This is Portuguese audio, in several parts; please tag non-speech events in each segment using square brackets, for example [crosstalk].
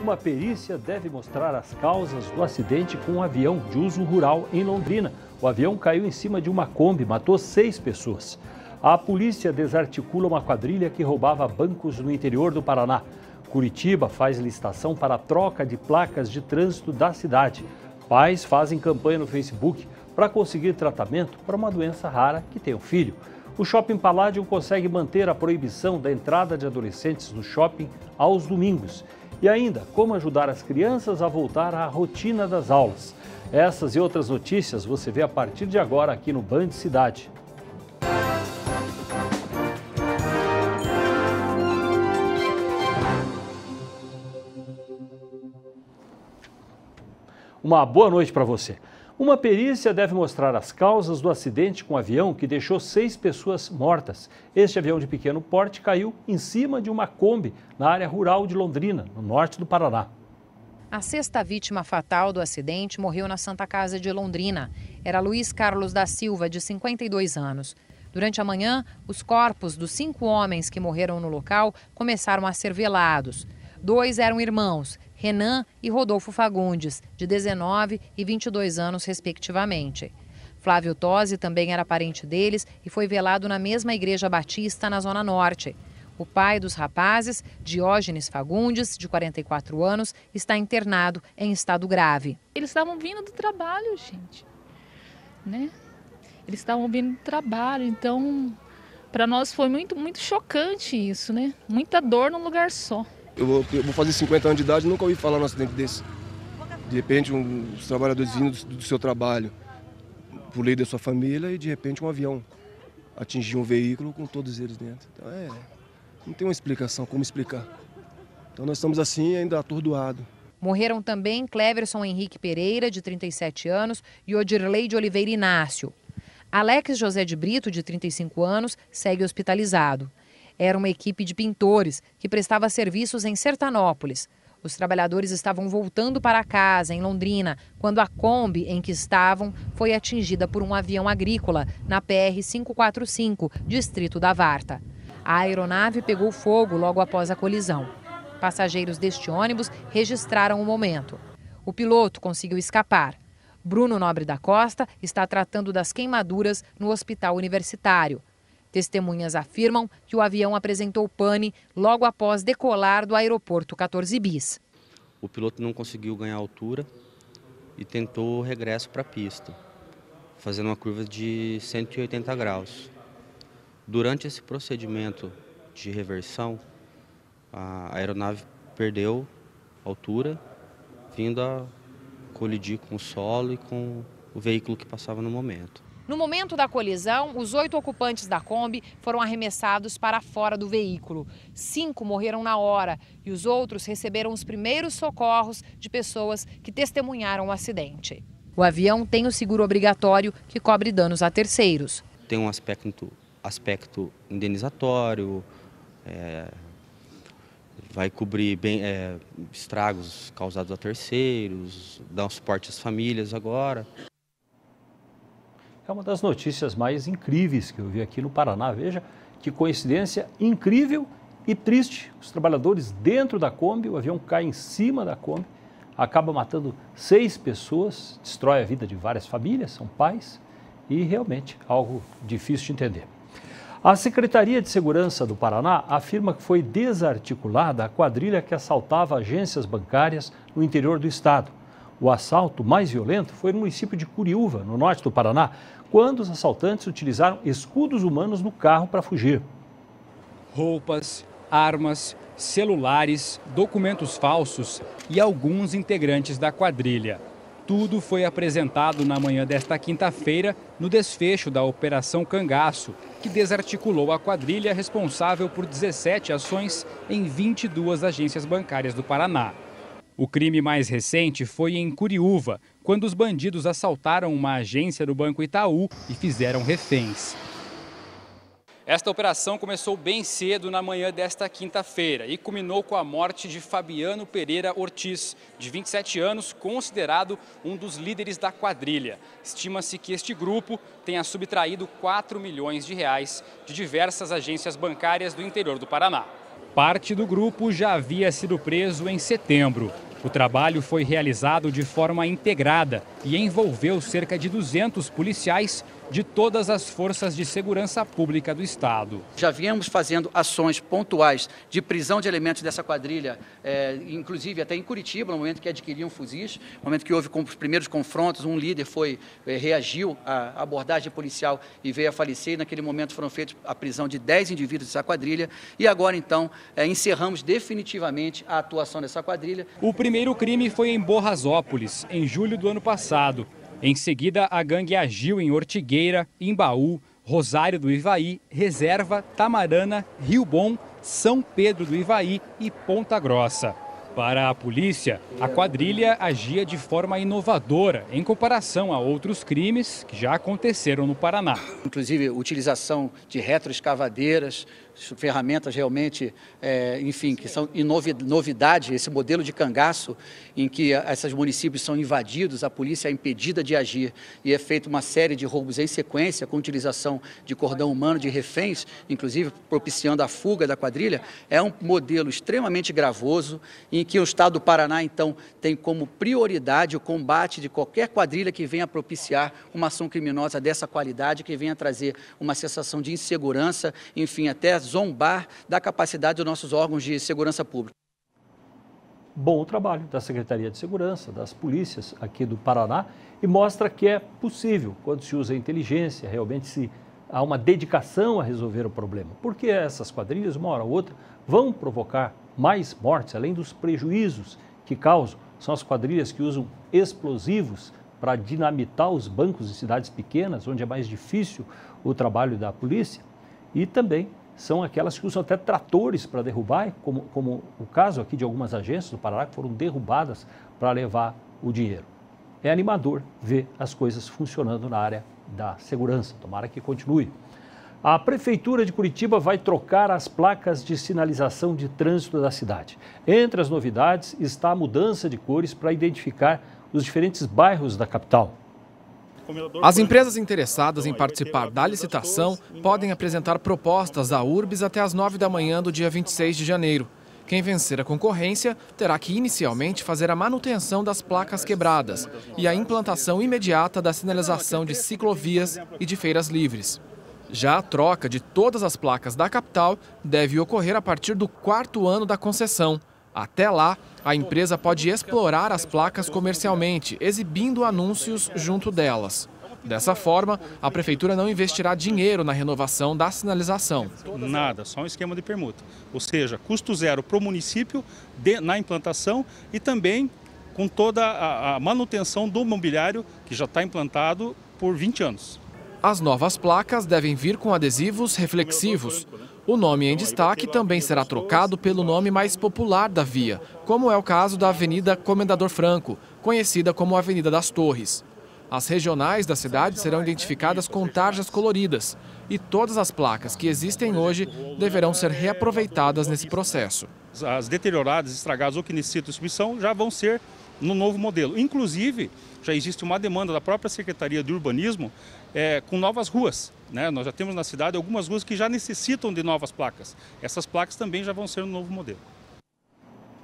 Uma perícia deve mostrar as causas do acidente com um avião de uso rural em Londrina. O avião caiu em cima de uma Kombi, matou seis pessoas. A polícia desarticula uma quadrilha que roubava bancos no interior do Paraná. Curitiba faz licitação para a troca de placas de trânsito da cidade. Pais fazem campanha no Facebook para conseguir tratamento para uma doença rara que tem um filho. O Shopping Palladium consegue manter a proibição da entrada de adolescentes no shopping aos domingos. E ainda, como ajudar as crianças a voltar à rotina das aulas. Essas e outras notícias você vê a partir de agora aqui no Band Cidade. Uma boa noite para você. Uma perícia deve mostrar as causas do acidente com um avião que deixou seis pessoas mortas. Este avião de pequeno porte caiu em cima de uma Kombi na área rural de Londrina, no norte do Paraná. A sexta vítima fatal do acidente morreu na Santa Casa de Londrina. Era Luiz Carlos da Silva, de 52 anos. Durante a manhã, os corpos dos cinco homens que morreram no local começaram a ser velados. Dois eram irmãos Renan e Rodolfo Fagundes, de 19 e 22 anos, respectivamente. Flávio Tosi também era parente deles e foi velado na mesma igreja batista na Zona Norte. O pai dos rapazes, Diógenes Fagundes, de 44 anos, está internado em estado grave. Eles estavam vindo do trabalho, gente. Né? Eles estavam vindo do trabalho, então para nós foi muito, muito chocante isso, né? Muita dor num lugar só. Eu vou, eu vou fazer 50 anos de idade e nunca ouvi falar num acidente desse. De repente, um, os trabalhadores vindo do, seu trabalho, por lei da sua família, e de repente um avião atingiu um veículo com todos eles dentro. Então, é, não tem uma explicação, como explicar. Então, nós estamos assim, ainda atordoados. Morreram também Cleverson Henrique Pereira, de 37 anos, e Odirley de Oliveira Inácio. Alex José de Brito, de 35 anos, segue hospitalizado era uma equipe de pintores que prestava serviços em Sertanópolis. Os trabalhadores estavam voltando para casa, em Londrina, quando a Kombi em que estavam foi atingida por um avião agrícola na PR-545, distrito da Varta. A aeronave pegou fogo logo após a colisão. Passageiros deste ônibus registraram o momento. O piloto conseguiu escapar. Bruno Nobre da Costa está tratando das queimaduras no hospital universitário. Testemunhas afirmam que o avião apresentou pane logo após decolar do aeroporto 14 Bis. O piloto não conseguiu ganhar altura e tentou o regresso para a pista, fazendo uma curva de 180 graus. Durante esse procedimento de reversão, a aeronave perdeu altura, vindo a colidir com o solo e com o veículo que passava no momento. No momento da colisão, os oito ocupantes da Kombi foram arremessados para fora do veículo. Cinco morreram na hora e os outros receberam os primeiros socorros de pessoas que testemunharam o acidente. O avião tem o seguro obrigatório que cobre danos a terceiros. Tem um aspecto, aspecto indenizatório, é, vai cobrir bem, é, estragos causados a terceiros, dá um suporte às famílias agora é uma das notícias mais incríveis que eu vi aqui no Paraná. Veja que coincidência incrível e triste. Os trabalhadores dentro da Kombi, o avião cai em cima da Kombi, acaba matando seis pessoas, destrói a vida de várias famílias, são pais, e realmente algo difícil de entender. A Secretaria de Segurança do Paraná afirma que foi desarticulada a quadrilha que assaltava agências bancárias no interior do estado. O assalto mais violento foi no município de Curiúva, no norte do Paraná, quando os assaltantes utilizaram escudos humanos no carro para fugir. Roupas, armas, celulares, documentos falsos e alguns integrantes da quadrilha. Tudo foi apresentado na manhã desta quinta-feira no desfecho da Operação Cangaço, que desarticulou a quadrilha responsável por 17 ações em 22 agências bancárias do Paraná. O crime mais recente foi em Curiúva, quando os bandidos assaltaram uma agência do Banco Itaú e fizeram reféns. Esta operação começou bem cedo na manhã desta quinta-feira e culminou com a morte de Fabiano Pereira Ortiz, de 27 anos, considerado um dos líderes da quadrilha. Estima-se que este grupo tenha subtraído 4 milhões de reais de diversas agências bancárias do interior do Paraná. Parte do grupo já havia sido preso em setembro. O trabalho foi realizado de forma integrada e envolveu cerca de 200 policiais de todas as forças de segurança pública do Estado. Já viemos fazendo ações pontuais de prisão de elementos dessa quadrilha, é, inclusive até em Curitiba, no momento que adquiriam fuzis, no momento que houve os primeiros confrontos, um líder foi é, reagiu à abordagem policial e veio a falecer, naquele momento foram feitos a prisão de 10 indivíduos dessa quadrilha, e agora então é, encerramos definitivamente a atuação dessa quadrilha. O primeiro crime foi em Borrasópolis, em julho do ano passado. Em seguida, a gangue agiu em Ortigueira, Imbaú, Rosário do Ivaí, Reserva, Tamarana, Rio Bom, São Pedro do Ivaí e Ponta Grossa. Para a polícia, a quadrilha agia de forma inovadora em comparação a outros crimes que já aconteceram no Paraná. Inclusive, utilização de retroescavadeiras, ferramentas realmente, é, enfim, que são novidade, esse modelo de cangaço em que esses municípios são invadidos, a polícia é impedida de agir e é feita uma série de roubos em sequência com utilização de cordão humano, de reféns, inclusive propiciando a fuga da quadrilha, é um modelo extremamente gravoso em que o Estado do Paraná, então, tem como prioridade o combate de qualquer quadrilha que venha propiciar uma ação criminosa dessa qualidade, que venha trazer uma sensação de insegurança, enfim, até zombar da capacidade dos nossos órgãos de segurança pública. Bom o trabalho da Secretaria de Segurança, das polícias aqui do Paraná e mostra que é possível, quando se usa inteligência, realmente se há uma dedicação a resolver o problema. Porque essas quadrilhas, uma hora ou outra, vão provocar mais mortes, além dos prejuízos que causam. São as quadrilhas que usam explosivos para dinamitar os bancos em cidades pequenas, onde é mais difícil o trabalho da polícia, e também são aquelas que usam até tratores para derrubar, como, como o caso aqui de algumas agências do Pará que foram derrubadas para levar o dinheiro. É animador ver as coisas funcionando na área da segurança. Tomara que continue. A Prefeitura de Curitiba vai trocar as placas de sinalização de trânsito da cidade. Entre as novidades está a mudança de cores para identificar os diferentes bairros da capital. As empresas interessadas em participar da licitação podem apresentar propostas à URBS até as 9 da manhã do dia 26 de janeiro. Quem vencer a concorrência terá que inicialmente fazer a manutenção das placas quebradas e a implantação imediata da sinalização de ciclovias e de feiras livres. Já a troca de todas as placas da capital deve ocorrer a partir do quarto ano da concessão. Até lá, a empresa pode explorar as placas comercialmente, exibindo anúncios junto delas. Dessa forma, a prefeitura não investirá dinheiro na renovação da sinalização. Nada, só um esquema de permuta. Ou seja, custo zero para o município de, na implantação e também com toda a, a manutenção do mobiliário que já está implantado por 20 anos. As novas placas devem vir com adesivos reflexivos. O nome em destaque também será trocado pelo nome mais popular da via, como é o caso da Avenida Comendador Franco, conhecida como Avenida das Torres. As regionais da cidade serão identificadas com tarjas coloridas e todas as placas que existem hoje deverão ser reaproveitadas nesse processo. As deterioradas, estragadas ou que necessitam substituição já vão ser no novo modelo. Inclusive, já existe uma demanda da própria Secretaria de Urbanismo é, com novas ruas. Né? Nós já temos na cidade algumas ruas que já necessitam de novas placas. Essas placas também já vão ser no novo modelo.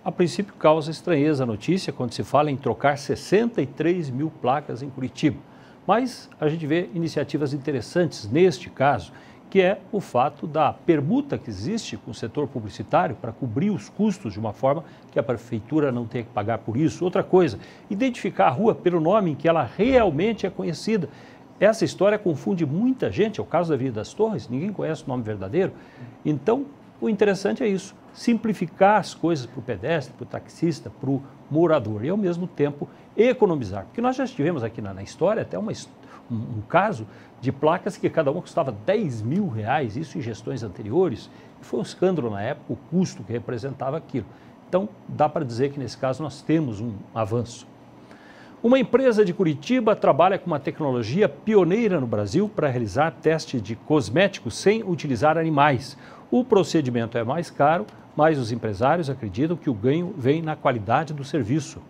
A princípio, causa estranheza a notícia quando se fala em trocar 63 mil placas em Curitiba. Mas a gente vê iniciativas interessantes neste caso que é o fato da permuta que existe com o setor publicitário para cobrir os custos de uma forma que a prefeitura não tenha que pagar por isso. Outra coisa, identificar a rua pelo nome em que ela realmente é conhecida. Essa história confunde muita gente, é o caso da Avenida das Torres, ninguém conhece o nome verdadeiro. Então, o interessante é isso, simplificar as coisas para o pedestre, para o taxista, para o morador e, ao mesmo tempo, economizar. Porque nós já tivemos aqui na, na história até uma história um, caso de placas que cada uma custava 10 mil reais, isso em gestões anteriores, foi um escândalo na época o custo que representava aquilo. Então, dá para dizer que nesse caso nós temos um avanço. Uma empresa de Curitiba trabalha com uma tecnologia pioneira no Brasil para realizar testes de cosméticos sem utilizar animais. O procedimento é mais caro, mas os empresários acreditam que o ganho vem na qualidade do serviço.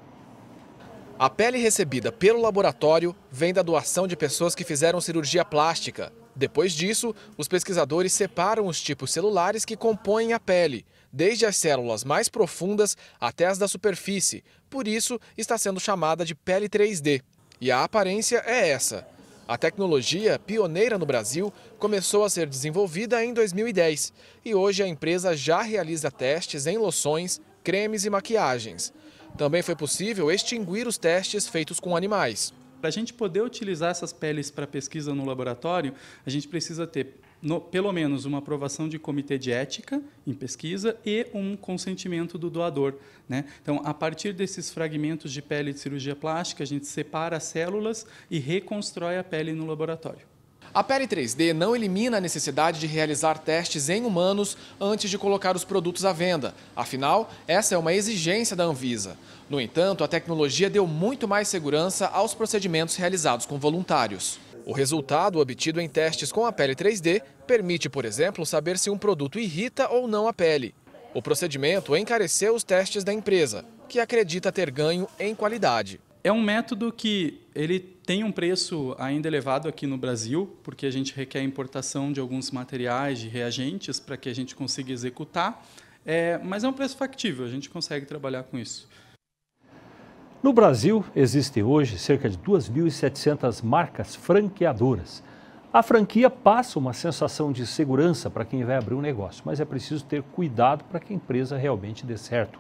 A pele recebida pelo laboratório vem da doação de pessoas que fizeram cirurgia plástica. Depois disso, os pesquisadores separam os tipos celulares que compõem a pele, desde as células mais profundas até as da superfície. Por isso, está sendo chamada de pele 3D. E a aparência é essa. A tecnologia, pioneira no Brasil, começou a ser desenvolvida em 2010 e hoje a empresa já realiza testes em loções, cremes e maquiagens. Também foi possível extinguir os testes feitos com animais. Para a gente poder utilizar essas peles para pesquisa no laboratório, a gente precisa ter no, pelo menos uma aprovação de comitê de ética em pesquisa e um consentimento do doador. Né? Então, a partir desses fragmentos de pele de cirurgia plástica, a gente separa as células e reconstrói a pele no laboratório. A pele 3D não elimina a necessidade de realizar testes em humanos antes de colocar os produtos à venda. Afinal, essa é uma exigência da Anvisa. No entanto, a tecnologia deu muito mais segurança aos procedimentos realizados com voluntários. O resultado obtido em testes com a pele 3D permite, por exemplo, saber se um produto irrita ou não a pele. O procedimento encareceu os testes da empresa, que acredita ter ganho em qualidade. É um método que ele tem um preço ainda elevado aqui no Brasil, porque a gente requer importação de alguns materiais, de reagentes, para que a gente consiga executar, é, mas é um preço factível, a gente consegue trabalhar com isso. No Brasil, existem hoje cerca de 2.700 marcas franqueadoras. A franquia passa uma sensação de segurança para quem vai abrir um negócio, mas é preciso ter cuidado para que a empresa realmente dê certo.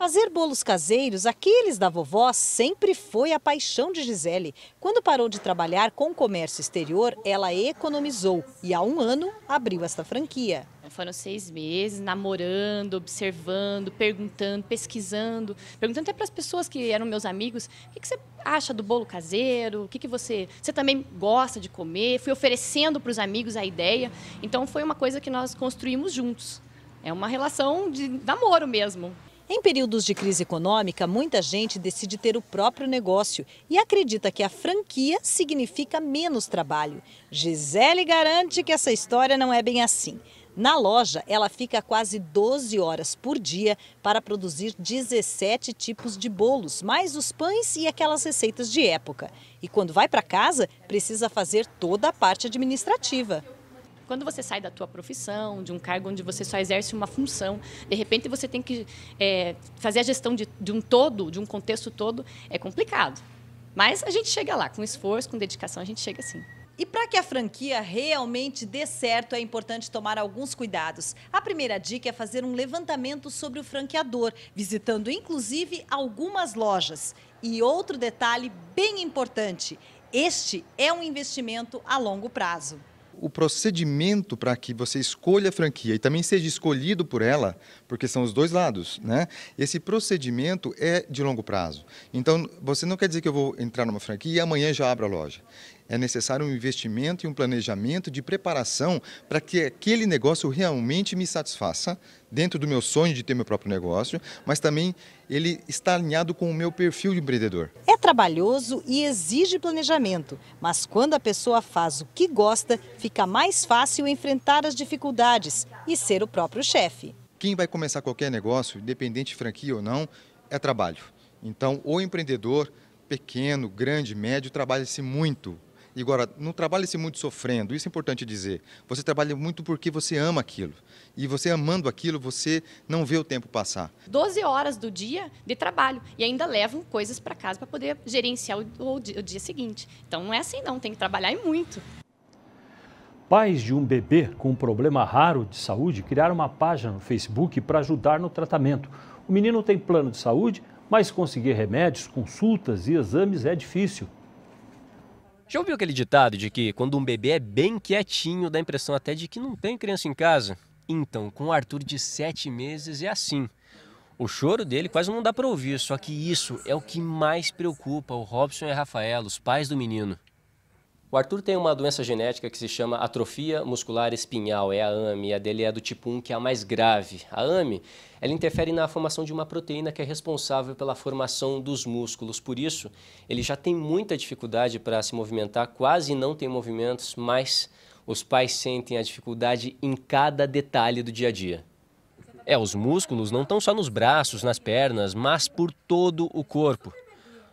Fazer bolos caseiros, aqueles da vovó, sempre foi a paixão de Gisele. Quando parou de trabalhar com o comércio exterior, ela economizou e há um ano abriu esta franquia. Foram seis meses namorando, observando, perguntando, pesquisando, perguntando até para as pessoas que eram meus amigos: o que, que você acha do bolo caseiro? O que, que você. Você também gosta de comer? Fui oferecendo para os amigos a ideia. Então foi uma coisa que nós construímos juntos. É uma relação de namoro mesmo. Em períodos de crise econômica, muita gente decide ter o próprio negócio e acredita que a franquia significa menos trabalho. Gisele garante que essa história não é bem assim. Na loja, ela fica quase 12 horas por dia para produzir 17 tipos de bolos, mais os pães e aquelas receitas de época. E quando vai para casa, precisa fazer toda a parte administrativa. Quando você sai da tua profissão, de um cargo onde você só exerce uma função, de repente você tem que é, fazer a gestão de, de um todo, de um contexto todo, é complicado. Mas a gente chega lá, com esforço, com dedicação, a gente chega sim. E para que a franquia realmente dê certo, é importante tomar alguns cuidados. A primeira dica é fazer um levantamento sobre o franqueador, visitando inclusive algumas lojas. E outro detalhe bem importante: este é um investimento a longo prazo o procedimento para que você escolha a franquia e também seja escolhido por ela, porque são os dois lados, né? Esse procedimento é de longo prazo. Então, você não quer dizer que eu vou entrar numa franquia e amanhã já abro a loja. É necessário um investimento e um planejamento de preparação para que aquele negócio realmente me satisfaça, dentro do meu sonho de ter meu próprio negócio, mas também ele está alinhado com o meu perfil de empreendedor. É trabalhoso e exige planejamento, mas quando a pessoa faz o que gosta, fica mais fácil enfrentar as dificuldades e ser o próprio chefe. Quem vai começar qualquer negócio, independente de franquia ou não, é trabalho. Então, o empreendedor, pequeno, grande, médio, trabalha-se muito e agora, não trabalhe-se muito sofrendo, isso é importante dizer. Você trabalha muito porque você ama aquilo. E você amando aquilo, você não vê o tempo passar. 12 horas do dia de trabalho e ainda levam coisas para casa para poder gerenciar o, o, o dia seguinte. Então não é assim não, tem que trabalhar e muito. Pais de um bebê com um problema raro de saúde criaram uma página no Facebook para ajudar no tratamento. O menino tem plano de saúde, mas conseguir remédios, consultas e exames é difícil. Já ouviu aquele ditado de que quando um bebê é bem quietinho, dá a impressão até de que não tem criança em casa? Então, com o Arthur de 7 meses é assim. O choro dele quase não dá para ouvir, só que isso é o que mais preocupa o Robson e a Rafaela, os pais do menino. O Arthur tem uma doença genética que se chama atrofia muscular espinhal, é a AME, a dele é do tipo 1, que é a mais grave. A AME, ela interfere na formação de uma proteína que é responsável pela formação dos músculos. Por isso, ele já tem muita dificuldade para se movimentar, quase não tem movimentos, mas os pais sentem a dificuldade em cada detalhe do dia a dia. É, os músculos não estão só nos braços, nas pernas, mas por todo o corpo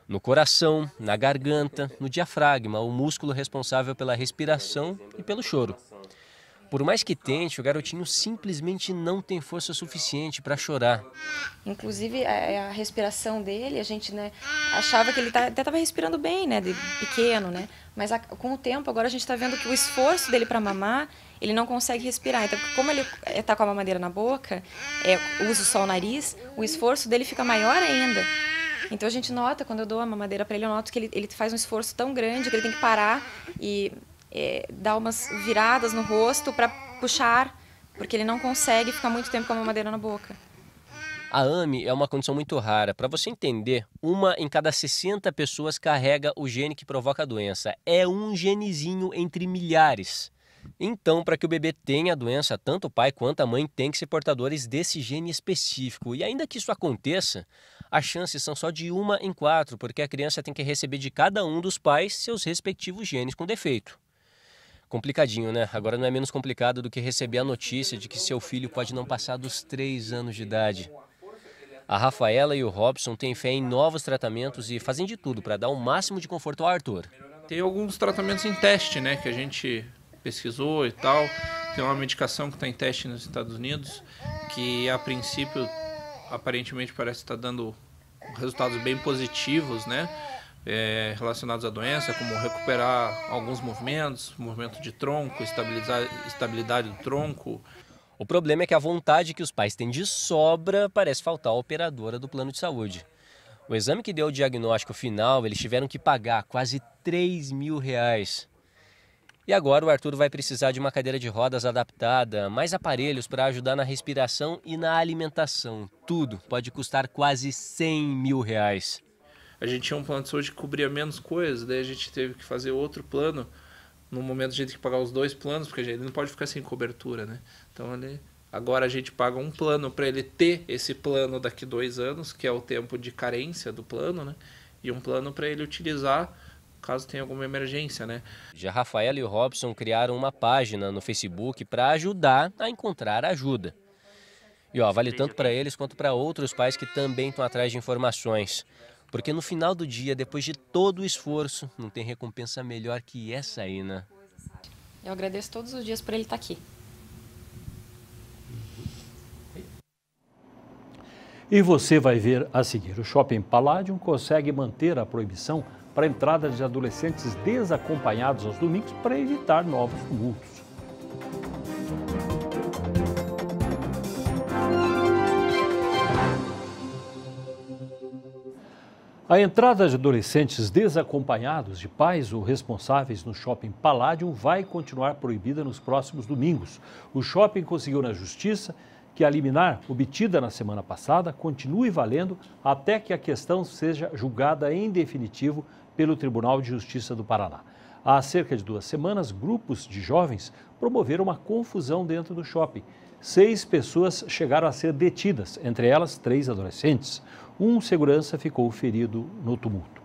no coração, na garganta, no diafragma, o músculo responsável pela respiração e pelo choro. Por mais que tente, o garotinho simplesmente não tem força suficiente para chorar. Inclusive, a, respiração dele, a gente né, achava que ele tá, até estava respirando bem, né, de pequeno, né? Mas a, com o tempo, agora a gente está vendo que o esforço dele para mamar, ele não consegue respirar. Então, como ele está eh, com a mamadeira na boca, é, usa só o nariz, o esforço dele fica maior ainda. Então a gente nota, quando eu dou a mamadeira para ele, eu noto que ele, ele faz um esforço tão grande que ele tem que parar e é, dar umas viradas no rosto para puxar, porque ele não consegue ficar muito tempo com a mamadeira na boca. A AME é uma condição muito rara. Para você entender, uma em cada 60 pessoas carrega o gene que provoca a doença. É um genezinho entre milhares. Então, para que o bebê tenha a doença, tanto o pai quanto a mãe têm que ser portadores desse gene específico. E ainda que isso aconteça, as chances são só de uma em quatro, porque a criança tem que receber de cada um dos pais seus respectivos genes com defeito. Complicadinho, né? Agora não é menos complicado do que receber a notícia de que seu filho pode não passar dos três anos de idade. A Rafaela e o Robson têm fé em novos tratamentos e fazem de tudo para dar o máximo de conforto ao Arthur. Tem alguns tratamentos em teste, né, que a gente pesquisou e tal. Tem uma medicação que está em teste nos Estados Unidos, que a princípio aparentemente parece estar dando resultados bem positivos, né? É, relacionados à doença, como recuperar alguns movimentos, movimento de tronco, estabilizar estabilidade do tronco. O problema é que a vontade que os pais têm de sobra parece faltar à operadora do plano de saúde. O exame que deu o diagnóstico final, eles tiveram que pagar quase 3 mil reais e agora o Arthur vai precisar de uma cadeira de rodas adaptada, mais aparelhos para ajudar na respiração e na alimentação. Tudo pode custar quase 100 mil reais. A gente tinha um plano de saúde que cobria menos coisas, daí a gente teve que fazer outro plano. No momento a gente tem que pagar os dois planos, porque ele não pode ficar sem cobertura, né? Então ele Agora a gente paga um plano para ele ter esse plano daqui dois anos, que é o tempo de carência do plano, né? E um plano para ele utilizar caso tenha alguma emergência, né? Já Rafael e Robson criaram uma página no Facebook para ajudar a encontrar ajuda. E ó, vale tanto para eles quanto para outros pais que também estão atrás de informações. Porque no final do dia, depois de todo o esforço, não tem recompensa melhor que essa aí, né? Eu agradeço todos os dias por ele estar tá aqui. E você vai ver a seguir. O Shopping Palladium consegue manter a proibição para a entrada de adolescentes desacompanhados aos domingos para evitar novos tumultos. A entrada de adolescentes desacompanhados de pais ou responsáveis no shopping Palladium vai continuar proibida nos próximos domingos. O shopping conseguiu na justiça que a liminar obtida na semana passada continue valendo até que a questão seja julgada em definitivo pelo Tribunal de Justiça do Paraná. Há cerca de duas semanas, grupos de jovens promoveram uma confusão dentro do shopping. Seis pessoas chegaram a ser detidas, entre elas três adolescentes. Um segurança ficou ferido no tumulto.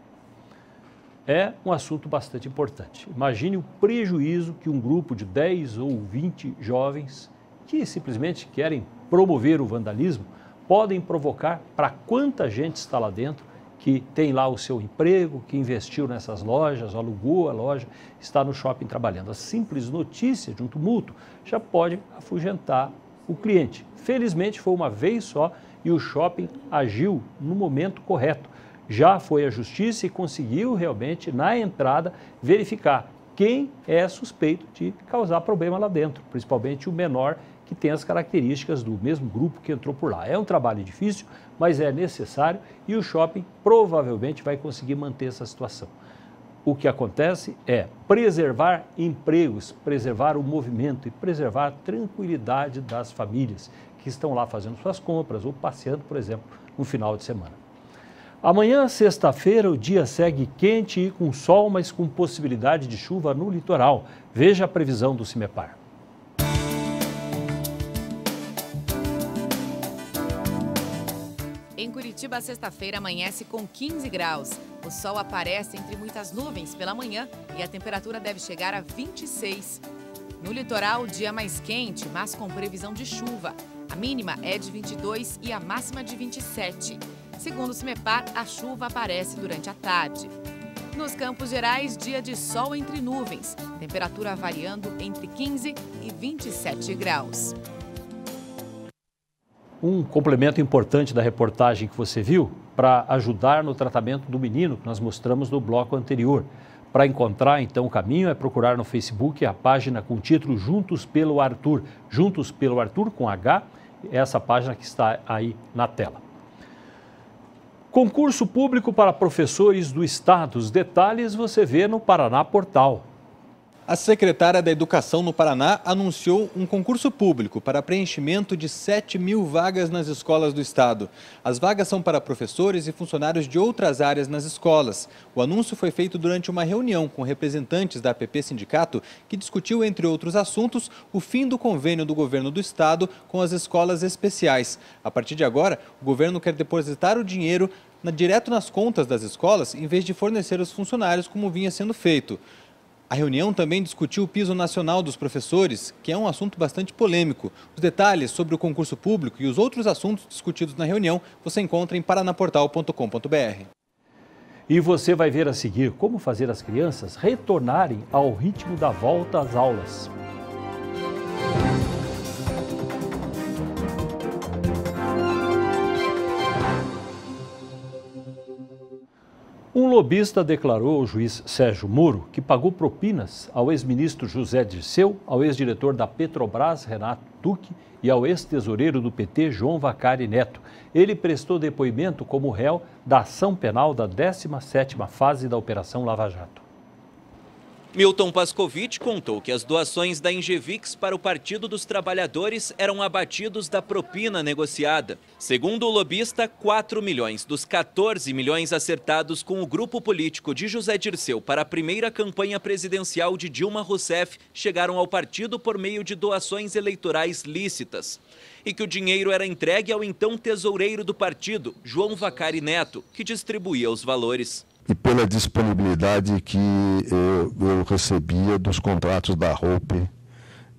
É um assunto bastante importante. Imagine o prejuízo que um grupo de 10 ou 20 jovens que simplesmente querem promover o vandalismo podem provocar para quanta gente está lá dentro que tem lá o seu emprego, que investiu nessas lojas, alugou a loja, está no shopping trabalhando. A simples notícia de um tumulto já pode afugentar o cliente. Felizmente foi uma vez só e o shopping agiu no momento correto. Já foi à justiça e conseguiu realmente, na entrada, verificar quem é suspeito de causar problema lá dentro, principalmente o menor que tem as características do mesmo grupo que entrou por lá. É um trabalho difícil, mas é necessário e o shopping provavelmente vai conseguir manter essa situação. O que acontece é preservar empregos, preservar o movimento e preservar a tranquilidade das famílias que estão lá fazendo suas compras ou passeando, por exemplo, no final de semana. Amanhã, sexta-feira, o dia segue quente e com sol, mas com possibilidade de chuva no litoral. Veja a previsão do CIMEPAR. Curitiba, sexta-feira amanhece com 15 graus. O sol aparece entre muitas nuvens pela manhã e a temperatura deve chegar a 26. No litoral, o dia mais quente, mas com previsão de chuva. A mínima é de 22 e a máxima de 27. Segundo o CIMEPAR, a chuva aparece durante a tarde. Nos Campos Gerais, dia de sol entre nuvens, temperatura variando entre 15 e 27 graus um complemento importante da reportagem que você viu para ajudar no tratamento do menino que nós mostramos no bloco anterior. Para encontrar então o caminho é procurar no Facebook a página com o título Juntos pelo Arthur, Juntos pelo Arthur com H, é essa página que está aí na tela. Concurso público para professores do estado. Os detalhes você vê no Paraná Portal. A secretária da Educação no Paraná anunciou um concurso público para preenchimento de 7 mil vagas nas escolas do estado. As vagas são para professores e funcionários de outras áreas nas escolas. O anúncio foi feito durante uma reunião com representantes da APP Sindicato, que discutiu, entre outros assuntos, o fim do convênio do governo do estado com as escolas especiais. A partir de agora, o governo quer depositar o dinheiro direto nas contas das escolas, em vez de fornecer os funcionários como vinha sendo feito. A reunião também discutiu o piso nacional dos professores, que é um assunto bastante polêmico. Os detalhes sobre o concurso público e os outros assuntos discutidos na reunião você encontra em paranaportal.com.br. E você vai ver a seguir como fazer as crianças retornarem ao ritmo da volta às aulas. lobista declarou ao juiz Sérgio Moro que pagou propinas ao ex-ministro José Dirceu, ao ex-diretor da Petrobras, Renato Duque, e ao ex-tesoureiro do PT, João Vacari Neto. Ele prestou depoimento como réu da ação penal da 17ª fase da Operação Lava Jato. Milton Pascovitch contou que as doações da Ingevix para o Partido dos Trabalhadores eram abatidos da propina negociada. Segundo o lobista, 4 milhões dos 14 milhões acertados com o grupo político de José Dirceu para a primeira campanha presidencial de Dilma Rousseff chegaram ao partido por meio de doações eleitorais lícitas. E que o dinheiro era entregue ao então tesoureiro do partido, João Vacari Neto, que distribuía os valores e pela disponibilidade que eu, eu recebia dos contratos da roupa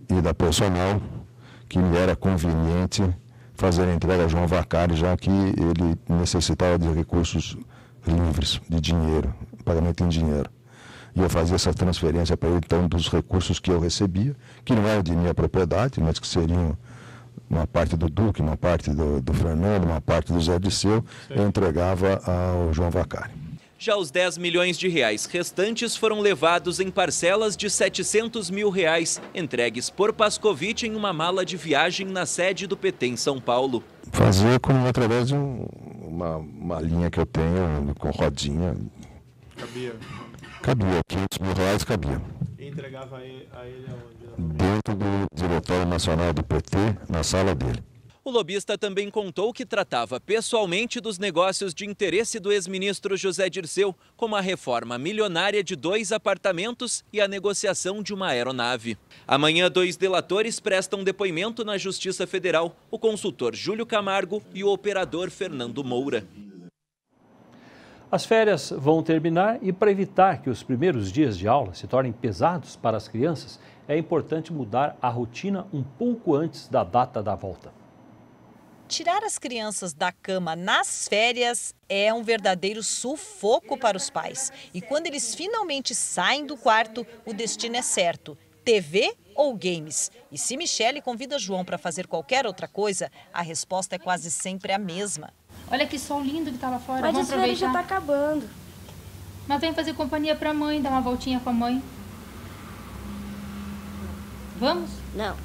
e da Personal, que me era conveniente fazer a entrega a João Vacari, já que ele necessitava de recursos livres, de dinheiro, pagamento em dinheiro. E eu fazia essa transferência para ele, então, dos recursos que eu recebia, que não eram de minha propriedade, mas que seriam uma parte do Duque, uma parte do, do Fernando, uma parte do Zé Disseu, eu entregava ao João Vacari. Já os 10 milhões de reais restantes foram levados em parcelas de 700 mil reais, entregues por Pascovitch em uma mala de viagem na sede do PT em São Paulo. Fazer como através de um, uma, uma linha que eu tenho com rodinha. Cabia. Cabia, 500 mil reais cabia. E entregava a ele aonde? Dentro do Diretório Nacional do PT, na sala dele. O lobista também contou que tratava pessoalmente dos negócios de interesse do ex-ministro José Dirceu, como a reforma milionária de dois apartamentos e a negociação de uma aeronave. Amanhã, dois delatores prestam depoimento na Justiça Federal: o consultor Júlio Camargo e o operador Fernando Moura. As férias vão terminar e, para evitar que os primeiros dias de aula se tornem pesados para as crianças, é importante mudar a rotina um pouco antes da data da volta. Tirar as crianças da cama nas férias é um verdadeiro sufoco para os pais. E quando eles finalmente saem do quarto, o destino é certo: TV ou games? E se Michele convida João para fazer qualquer outra coisa, a resposta é quase sempre a mesma. Olha que sol lindo que tá fora. Mas o a já está acabando. Mas vem fazer companhia para a mãe, dar uma voltinha com a mãe. Vamos? Não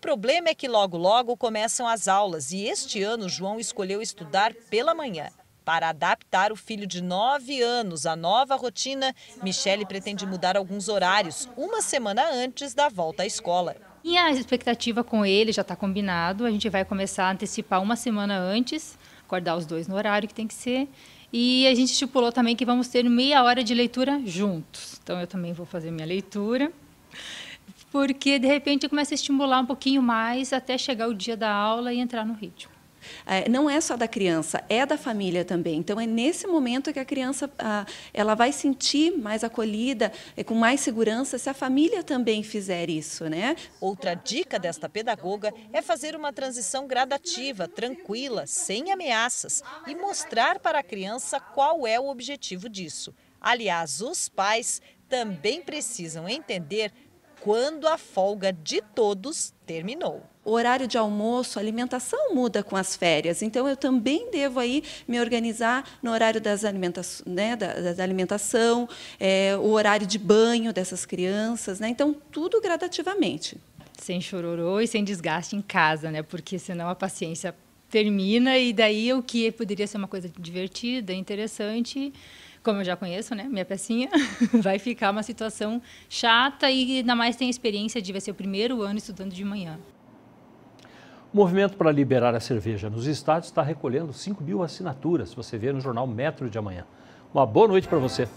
problema é que logo logo começam as aulas e este ano João escolheu estudar pela manhã. Para adaptar o filho de 9 anos à nova rotina, Michele pretende mudar alguns horários, uma semana antes da volta à escola. Minha expectativa com ele já está combinado. A gente vai começar a antecipar uma semana antes, acordar os dois no horário que tem que ser. E a gente estipulou também que vamos ter meia hora de leitura juntos. Então eu também vou fazer minha leitura porque de repente começa a estimular um pouquinho mais até chegar o dia da aula e entrar no ritmo. É, não é só da criança, é da família também. Então é nesse momento que a criança ah, ela vai sentir mais acolhida, é, com mais segurança, se a família também fizer isso, né? Outra dica desta pedagoga é fazer uma transição gradativa, tranquila, sem ameaças e mostrar para a criança qual é o objetivo disso. Aliás, os pais também precisam entender quando a folga de todos terminou. O horário de almoço, alimentação muda com as férias, então eu também devo aí me organizar no horário das alimenta né, da, da alimentação, é, o horário de banho dessas crianças, né? então tudo gradativamente. Sem chororô e sem desgaste em casa, né? Porque senão a paciência termina e daí o que poderia ser uma coisa divertida, interessante, como eu já conheço, né, minha pecinha, [laughs] vai ficar uma situação chata e ainda mais tem a experiência de vai ser o primeiro ano estudando de manhã. O movimento para liberar a cerveja nos estádios está recolhendo 5 mil assinaturas. Você vê no jornal Metro de Amanhã. Uma boa noite para você.